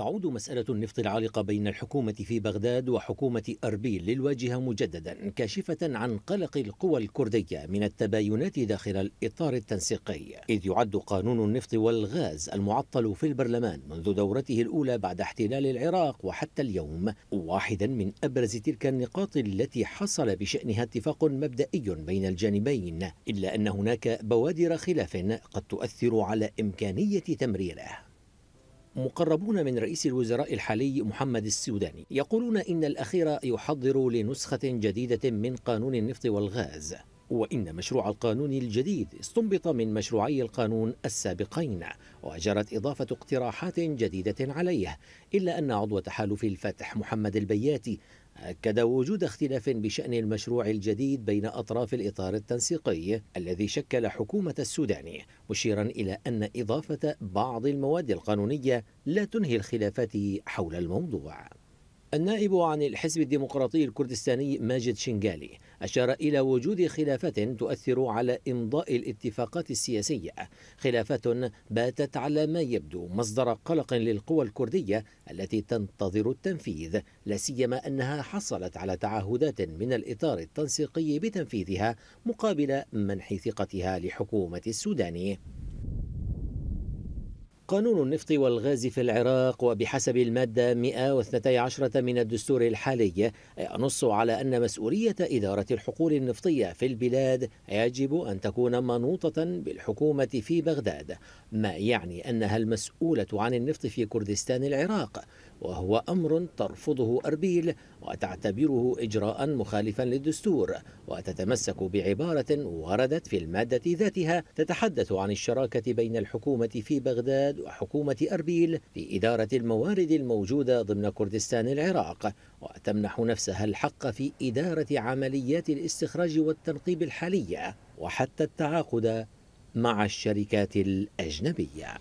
تعود مسألة النفط العالقة بين الحكومة في بغداد وحكومة أربيل للواجهة مجددا كاشفة عن قلق القوى الكردية من التباينات داخل الإطار التنسيقي إذ يعد قانون النفط والغاز المعطل في البرلمان منذ دورته الأولى بعد احتلال العراق وحتى اليوم واحدا من أبرز تلك النقاط التي حصل بشأنها اتفاق مبدئي بين الجانبين إلا أن هناك بوادر خلاف قد تؤثر على إمكانية تمريره مقربون من رئيس الوزراء الحالي محمد السوداني يقولون إن الأخير يحضر لنسخة جديدة من قانون النفط والغاز وإن مشروع القانون الجديد استنبط من مشروعي القانون السابقين وجرت إضافة اقتراحات جديدة عليه إلا أن عضو تحالف الفتح محمد البياتي أكد وجود اختلاف بشأن المشروع الجديد بين أطراف الإطار التنسيقي الذي شكل حكومة السودان مشيرا إلى أن إضافة بعض المواد القانونية لا تنهي الخلافات حول الموضوع النائب عن الحزب الديمقراطي الكردستاني ماجد شنغالي أشار إلى وجود خلافات تؤثر على إمضاء الاتفاقات السياسية خلافات باتت على ما يبدو مصدر قلق للقوى الكردية التي تنتظر التنفيذ لا سيما أنها حصلت على تعهدات من الإطار التنسيقي بتنفيذها مقابل منح ثقتها لحكومة السوداني قانون النفط والغاز في العراق وبحسب المادة 112 من الدستور الحالي ينص على أن مسؤولية إدارة الحقول النفطية في البلاد يجب أن تكون منوطة بالحكومة في بغداد ما يعني أنها المسؤولة عن النفط في كردستان العراق وهو أمر ترفضه أربيل وتعتبره إجراء مخالفا للدستور وتتمسك بعبارة وردت في المادة ذاتها تتحدث عن الشراكة بين الحكومة في بغداد وحكومة أربيل في إدارة الموارد الموجودة ضمن كردستان العراق وتمنح نفسها الحق في إدارة عمليات الاستخراج والتنقيب الحالية وحتى التعاقد مع الشركات الأجنبية